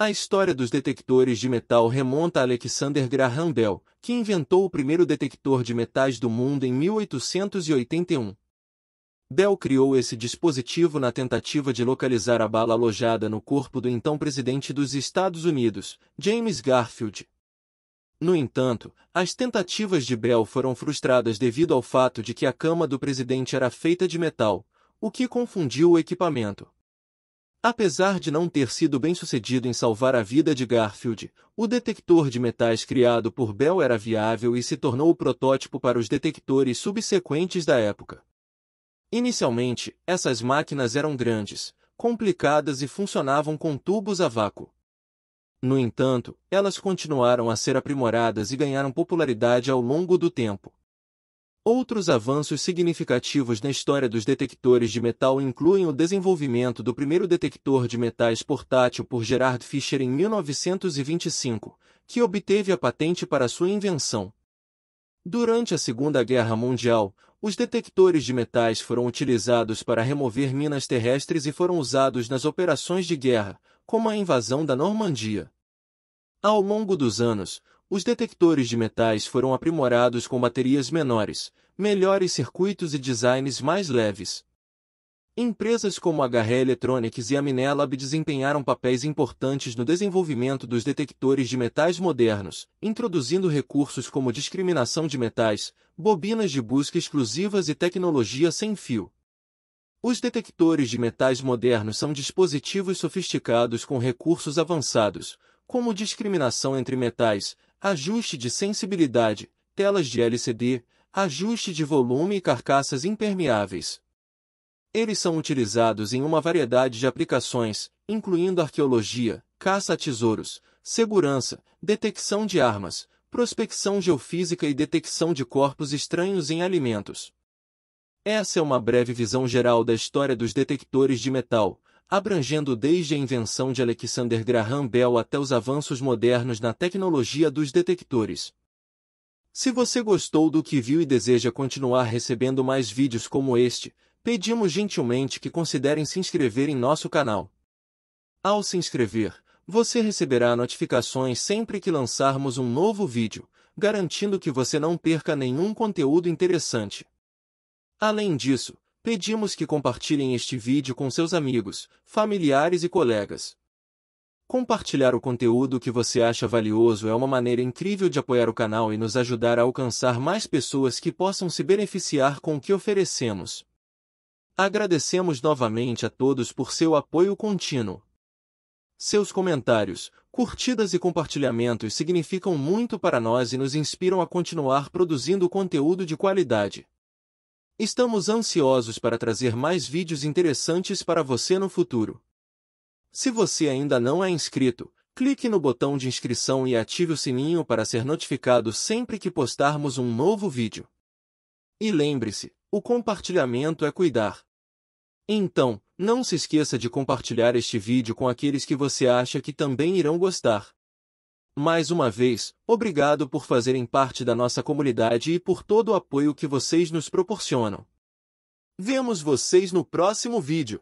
A história dos detectores de metal remonta a Alexander Graham Bell, que inventou o primeiro detector de metais do mundo em 1881. Bell criou esse dispositivo na tentativa de localizar a bala alojada no corpo do então presidente dos Estados Unidos, James Garfield. No entanto, as tentativas de Bell foram frustradas devido ao fato de que a cama do presidente era feita de metal, o que confundiu o equipamento. Apesar de não ter sido bem sucedido em salvar a vida de Garfield, o detector de metais criado por Bell era viável e se tornou o protótipo para os detectores subsequentes da época. Inicialmente, essas máquinas eram grandes, complicadas e funcionavam com tubos a vácuo. No entanto, elas continuaram a ser aprimoradas e ganharam popularidade ao longo do tempo. Outros avanços significativos na história dos detectores de metal incluem o desenvolvimento do primeiro detector de metais portátil por Gerard Fischer em 1925, que obteve a patente para sua invenção. Durante a Segunda Guerra Mundial, os detectores de metais foram utilizados para remover minas terrestres e foram usados nas operações de guerra, como a invasão da Normandia. Ao longo dos anos, os detectores de metais foram aprimorados com baterias menores, melhores circuitos e designs mais leves. Empresas como a HR Electronics e a Minelab desempenharam papéis importantes no desenvolvimento dos detectores de metais modernos, introduzindo recursos como discriminação de metais, bobinas de busca exclusivas e tecnologia sem fio. Os detectores de metais modernos são dispositivos sofisticados com recursos avançados, como discriminação entre metais, ajuste de sensibilidade, telas de LCD, ajuste de volume e carcaças impermeáveis. Eles são utilizados em uma variedade de aplicações, incluindo arqueologia, caça a tesouros, segurança, detecção de armas, prospecção geofísica e detecção de corpos estranhos em alimentos. Essa é uma breve visão geral da história dos detectores de metal, abrangendo desde a invenção de Alexander Graham Bell até os avanços modernos na tecnologia dos detectores. Se você gostou do que viu e deseja continuar recebendo mais vídeos como este, pedimos gentilmente que considerem se inscrever em nosso canal. Ao se inscrever, você receberá notificações sempre que lançarmos um novo vídeo, garantindo que você não perca nenhum conteúdo interessante. Além disso, pedimos que compartilhem este vídeo com seus amigos, familiares e colegas. Compartilhar o conteúdo que você acha valioso é uma maneira incrível de apoiar o canal e nos ajudar a alcançar mais pessoas que possam se beneficiar com o que oferecemos. Agradecemos novamente a todos por seu apoio contínuo. Seus comentários, curtidas e compartilhamentos significam muito para nós e nos inspiram a continuar produzindo conteúdo de qualidade. Estamos ansiosos para trazer mais vídeos interessantes para você no futuro. Se você ainda não é inscrito, clique no botão de inscrição e ative o sininho para ser notificado sempre que postarmos um novo vídeo. E lembre-se, o compartilhamento é cuidar. Então, não se esqueça de compartilhar este vídeo com aqueles que você acha que também irão gostar. Mais uma vez, obrigado por fazerem parte da nossa comunidade e por todo o apoio que vocês nos proporcionam. Vemos vocês no próximo vídeo.